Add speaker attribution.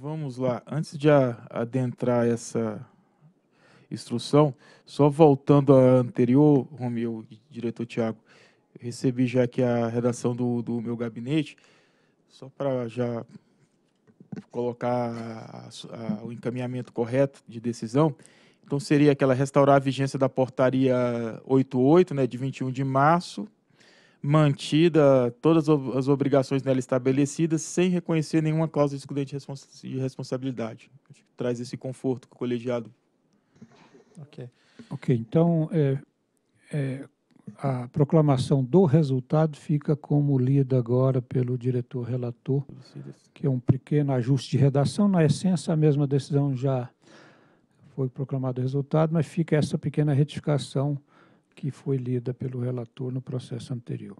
Speaker 1: Vamos lá. Antes de adentrar essa instrução, só voltando à anterior, Romeu, diretor Tiago, recebi já aqui a redação do, do meu gabinete, só para já colocar a, a, o encaminhamento correto de decisão. Então, seria aquela restaurar a vigência da portaria 88, né, de 21 de março mantida todas as obrigações nela estabelecidas, sem reconhecer nenhuma cláusula excludente de responsabilidade. Traz esse conforto que o colegiado. Ok.
Speaker 2: Ok, então é, é, a proclamação do resultado fica como lida agora pelo diretor relator, que é um pequeno ajuste de redação. Na essência, a mesma decisão já foi proclamado o resultado, mas fica essa pequena retificação que foi lida pelo relator no processo anterior.